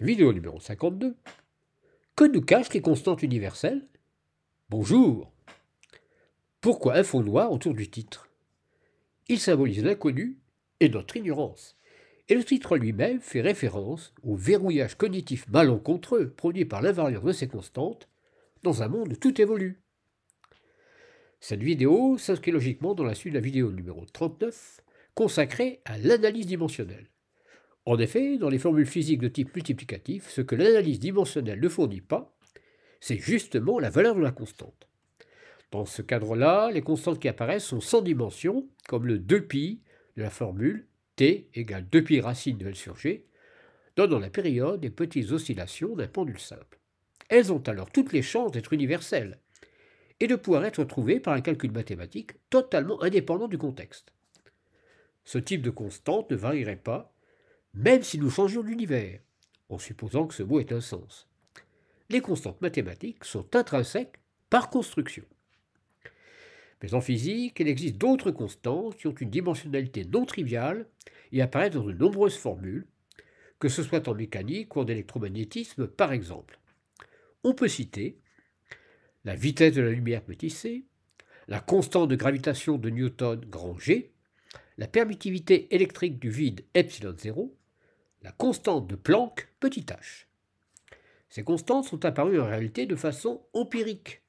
Vidéo numéro 52. Que nous cachent les constantes universelles Bonjour Pourquoi un fond noir autour du titre Il symbolise l'inconnu et notre ignorance. Et le titre lui-même fait référence au verrouillage cognitif malencontreux produit par l'invariance de ces constantes dans un monde tout évolue. Cette vidéo s'inscrit logiquement dans la suite de la vidéo numéro 39 consacrée à l'analyse dimensionnelle. En effet, dans les formules physiques de type multiplicatif, ce que l'analyse dimensionnelle ne fournit pas, c'est justement la valeur de la constante. Dans ce cadre-là, les constantes qui apparaissent sont sans dimension, comme le 2 pi de la formule t égale 2 pi racine de L sur g, donnant la période des petites oscillations d'un pendule simple. Elles ont alors toutes les chances d'être universelles et de pouvoir être trouvées par un calcul mathématique totalement indépendant du contexte. Ce type de constante ne varierait pas même si nous changions d'univers, en supposant que ce mot ait un sens. Les constantes mathématiques sont intrinsèques par construction. Mais en physique, il existe d'autres constantes qui ont une dimensionnalité non triviale et apparaissent dans de nombreuses formules, que ce soit en mécanique ou en électromagnétisme par exemple. On peut citer la vitesse de la lumière petit c, la constante de gravitation de Newton grand G, la permittivité électrique du vide epsilon 0, la constante de Planck, petit h. Ces constantes sont apparues en réalité de façon empirique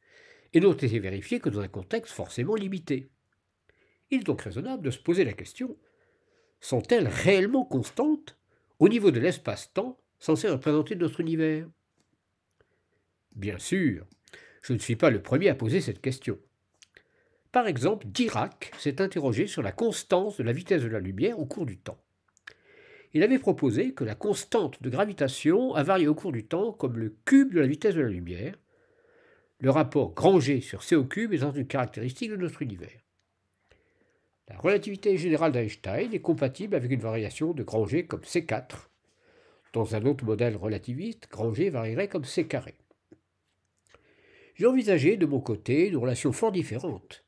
et n'ont été vérifiées que dans un contexte forcément limité. Il est donc raisonnable de se poser la question sont-elles réellement constantes au niveau de l'espace-temps censé représenter notre univers Bien sûr, je ne suis pas le premier à poser cette question. Par exemple, Dirac s'est interrogé sur la constance de la vitesse de la lumière au cours du temps il avait proposé que la constante de gravitation a varié au cours du temps comme le cube de la vitesse de la lumière. Le rapport G sur C au cube est une caractéristique de notre univers. La relativité générale d'Einstein est compatible avec une variation de G comme C4. Dans un autre modèle relativiste, G varierait comme C carré. J'ai envisagé de mon côté une relation fort différente,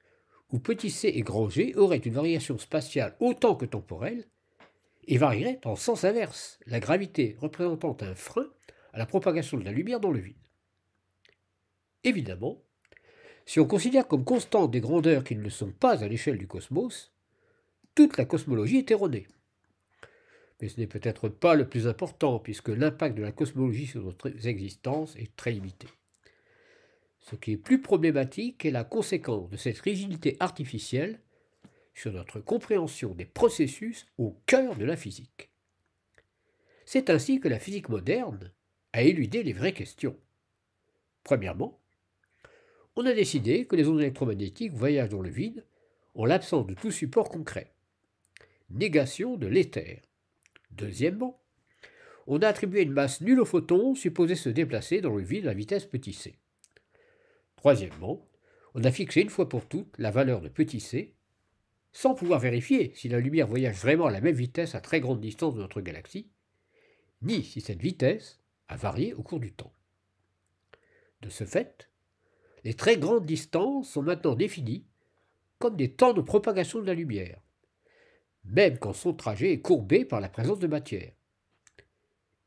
où petit c et grand g auraient une variation spatiale autant que temporelle, et varierait en sens inverse, la gravité représentant un frein à la propagation de la lumière dans le vide. Évidemment, si on considère comme constante des grandeurs qui ne le sont pas à l'échelle du cosmos, toute la cosmologie est erronée. Mais ce n'est peut-être pas le plus important, puisque l'impact de la cosmologie sur notre existence est très limité. Ce qui est plus problématique est la conséquence de cette rigidité artificielle sur notre compréhension des processus au cœur de la physique. C'est ainsi que la physique moderne a éludé les vraies questions. Premièrement, on a décidé que les ondes électromagnétiques voyagent dans le vide en l'absence de tout support concret. Négation de l'éther. Deuxièmement, on a attribué une masse nulle aux photons supposé se déplacer dans le vide à vitesse petit c. Troisièmement, on a fixé une fois pour toutes la valeur de petit c sans pouvoir vérifier si la lumière voyage vraiment à la même vitesse à très grande distance de notre galaxie, ni si cette vitesse a varié au cours du temps. De ce fait, les très grandes distances sont maintenant définies comme des temps de propagation de la lumière, même quand son trajet est courbé par la présence de matière.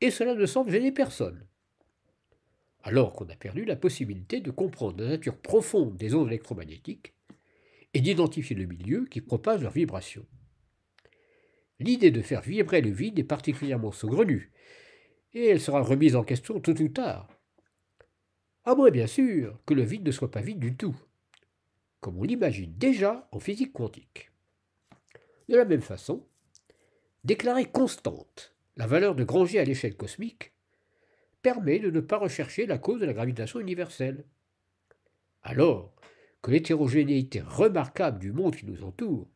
Et cela ne semble gêner personne, alors qu'on a perdu la possibilité de comprendre la nature profonde des ondes électromagnétiques et d'identifier le milieu qui propage leurs vibrations. L'idée de faire vibrer le vide est particulièrement saugrenue, et elle sera remise en question tôt ou tard. À moins bien sûr que le vide ne soit pas vide du tout, comme on l'imagine déjà en physique quantique. De la même façon, déclarer constante la valeur de Granger à l'échelle cosmique permet de ne pas rechercher la cause de la gravitation universelle. Alors, l'hétérogénéité remarquable du monde qui nous entoure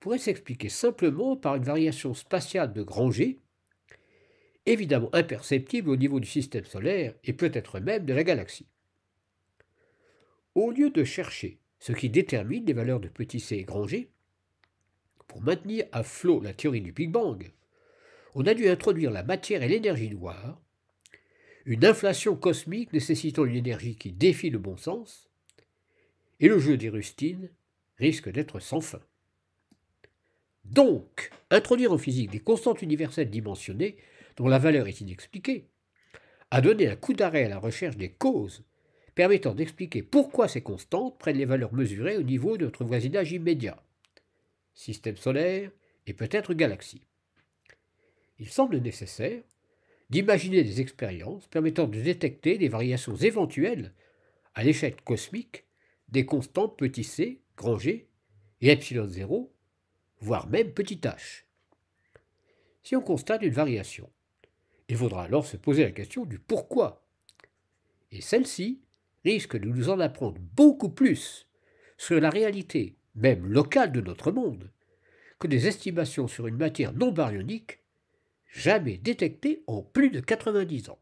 pourrait s'expliquer simplement par une variation spatiale de G, évidemment imperceptible au niveau du système solaire et peut-être même de la galaxie. Au lieu de chercher ce qui détermine les valeurs de petit c et Granger, pour maintenir à flot la théorie du Big Bang, on a dû introduire la matière et l'énergie noire, une inflation cosmique nécessitant une énergie qui défie le bon sens, et le jeu des rustines risque d'être sans fin. Donc, introduire en physique des constantes universelles dimensionnées, dont la valeur est inexpliquée, a donné un coup d'arrêt à la recherche des causes permettant d'expliquer pourquoi ces constantes prennent les valeurs mesurées au niveau de notre voisinage immédiat, système solaire et peut-être galaxie. Il semble nécessaire d'imaginer des expériences permettant de détecter des variations éventuelles à l'échelle cosmique des constantes petit c, grand G, et epsilon 0, voire même petit h. Si on constate une variation, il faudra alors se poser la question du pourquoi. Et celle-ci risque de nous en apprendre beaucoup plus sur la réalité, même locale, de notre monde, que des estimations sur une matière non baryonique jamais détectée en plus de 90 ans.